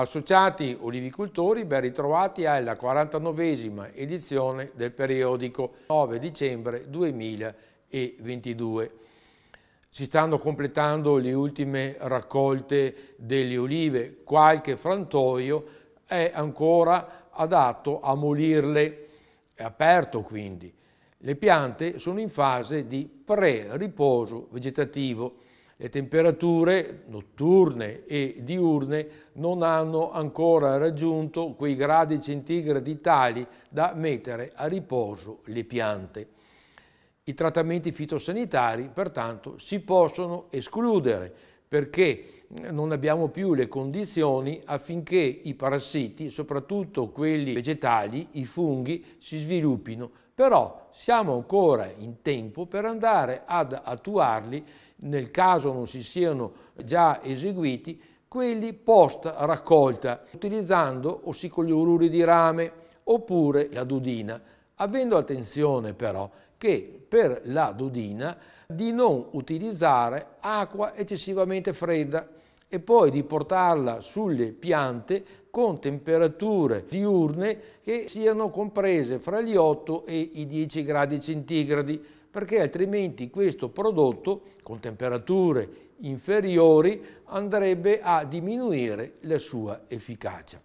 Associati olivicoltori, ben ritrovati alla 49esima edizione del periodico 9 dicembre 2022. Si stanno completando le ultime raccolte delle olive, qualche frantoio è ancora adatto a molirle, è aperto quindi. Le piante sono in fase di pre-riposo vegetativo, le temperature notturne e diurne non hanno ancora raggiunto quei gradi centigradi tali da mettere a riposo le piante. I trattamenti fitosanitari pertanto si possono escludere perché non abbiamo più le condizioni affinché i parassiti, soprattutto quelli vegetali, i funghi, si sviluppino. Però siamo ancora in tempo per andare ad attuarli nel caso non si siano già eseguiti, quelli post raccolta, utilizzando ossicoliururi di rame oppure la dudina, avendo attenzione però che per la dudina di non utilizzare acqua eccessivamente fredda e poi di portarla sulle piante con temperature diurne che siano comprese fra gli 8 e i 10 gradi centigradi perché altrimenti questo prodotto con temperature inferiori andrebbe a diminuire la sua efficacia.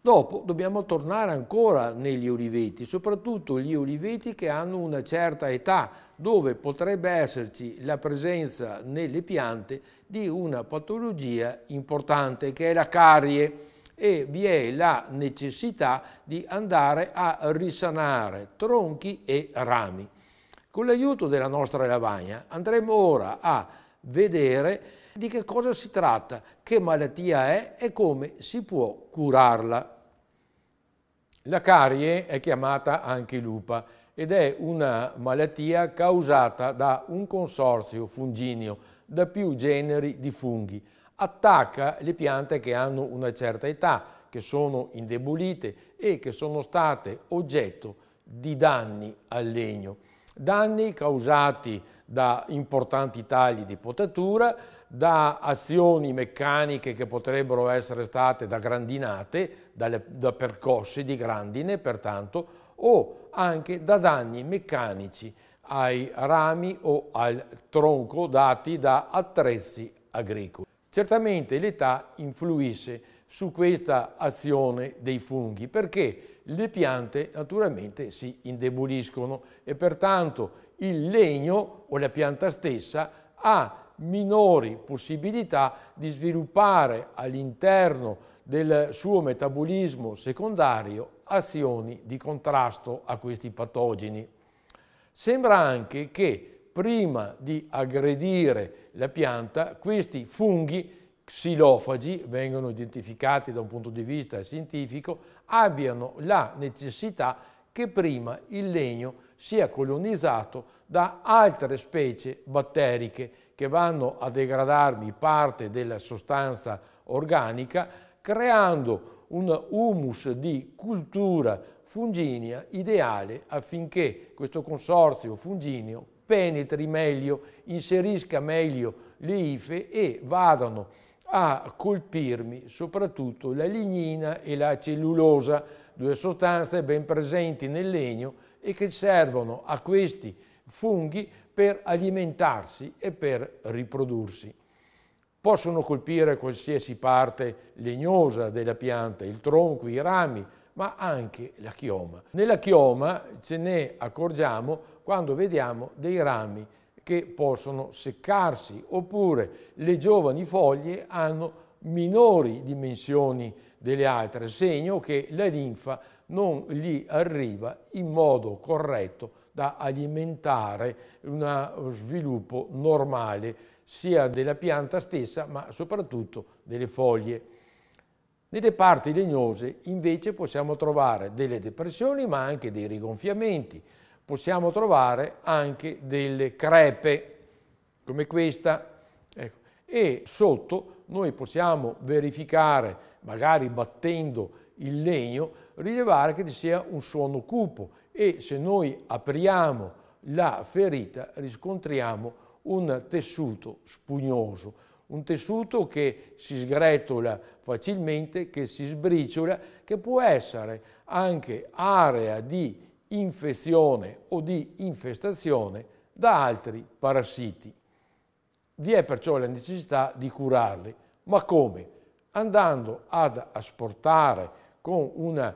Dopo dobbiamo tornare ancora negli oliveti, soprattutto gli oliveti che hanno una certa età, dove potrebbe esserci la presenza nelle piante di una patologia importante che è la carie e vi è la necessità di andare a risanare tronchi e rami. Con l'aiuto della nostra lavagna andremo ora a vedere di che cosa si tratta, che malattia è e come si può curarla. La carie è chiamata anche lupa ed è una malattia causata da un consorzio funginio, da più generi di funghi. Attacca le piante che hanno una certa età, che sono indebolite e che sono state oggetto di danni al legno danni causati da importanti tagli di potatura, da azioni meccaniche che potrebbero essere state da grandinate, dalle, da percosse di grandine pertanto, o anche da danni meccanici ai rami o al tronco dati da attrezzi agricoli. Certamente l'età influisce su questa azione dei funghi perché le piante naturalmente si indeboliscono e pertanto il legno o la pianta stessa ha minori possibilità di sviluppare all'interno del suo metabolismo secondario azioni di contrasto a questi patogeni. Sembra anche che prima di aggredire la pianta questi funghi xilofagi vengono identificati da un punto di vista scientifico, abbiano la necessità che prima il legno sia colonizzato da altre specie batteriche che vanno a degradarmi parte della sostanza organica, creando un humus di cultura funginia ideale affinché questo consorzio funginio penetri meglio, inserisca meglio le ife e vadano a a colpirmi soprattutto la lignina e la cellulosa, due sostanze ben presenti nel legno e che servono a questi funghi per alimentarsi e per riprodursi. Possono colpire qualsiasi parte legnosa della pianta, il tronco, i rami, ma anche la chioma. Nella chioma ce ne accorgiamo quando vediamo dei rami che possono seccarsi, oppure le giovani foglie hanno minori dimensioni delle altre, segno che la linfa non gli arriva in modo corretto da alimentare uno sviluppo normale sia della pianta stessa ma soprattutto delle foglie. Nelle parti legnose invece possiamo trovare delle depressioni ma anche dei rigonfiamenti, possiamo trovare anche delle crepe come questa ecco. e sotto noi possiamo verificare magari battendo il legno rilevare che ci sia un suono cupo e se noi apriamo la ferita riscontriamo un tessuto spugnoso, un tessuto che si sgretola facilmente, che si sbriciola, che può essere anche area di infezione o di infestazione da altri parassiti. Vi è perciò la necessità di curarli. Ma come? Andando ad asportare con una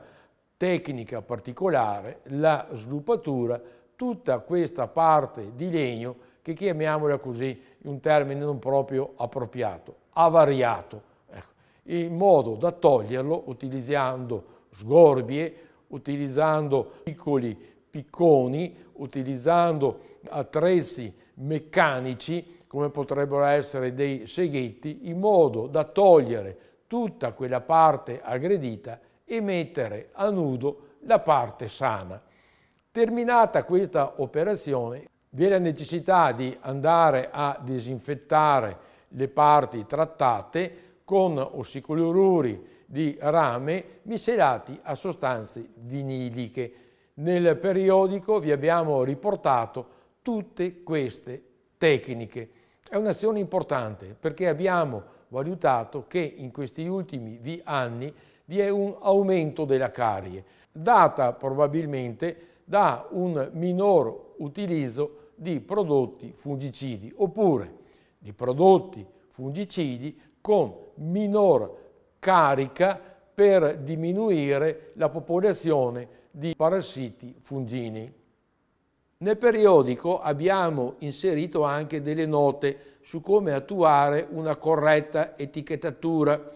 tecnica particolare la sviluppatura tutta questa parte di legno che chiamiamola così un termine non proprio appropriato, avariato, ecco, in modo da toglierlo utilizzando sgorbie, utilizzando piccoli picconi, utilizzando attrezzi meccanici come potrebbero essere dei seghetti in modo da togliere tutta quella parte aggredita e mettere a nudo la parte sana. Terminata questa operazione vi è la necessità di andare a disinfettare le parti trattate con ossicoliururi di rame miscelati a sostanze viniliche. Nel periodico vi abbiamo riportato tutte queste tecniche. È un'azione importante perché abbiamo valutato che in questi ultimi anni vi è un aumento della carie, data probabilmente da un minor utilizzo di prodotti fungicidi oppure di prodotti fungicidi con minor carica per diminuire la popolazione di parassiti fungini. Nel periodico abbiamo inserito anche delle note su come attuare una corretta etichettatura.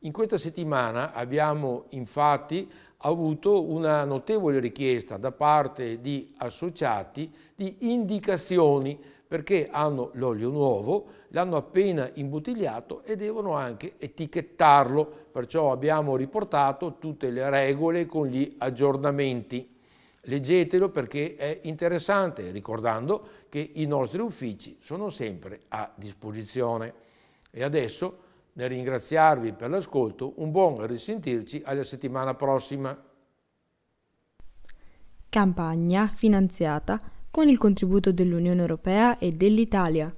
In questa settimana abbiamo infatti avuto una notevole richiesta da parte di associati di indicazioni perché hanno l'olio nuovo, l'hanno appena imbottigliato e devono anche etichettarlo, perciò abbiamo riportato tutte le regole con gli aggiornamenti. Leggetelo perché è interessante, ricordando che i nostri uffici sono sempre a disposizione. E adesso, nel ringraziarvi per l'ascolto, un buon risentirci alla settimana prossima. Campagna finanziata con il contributo dell'Unione Europea e dell'Italia.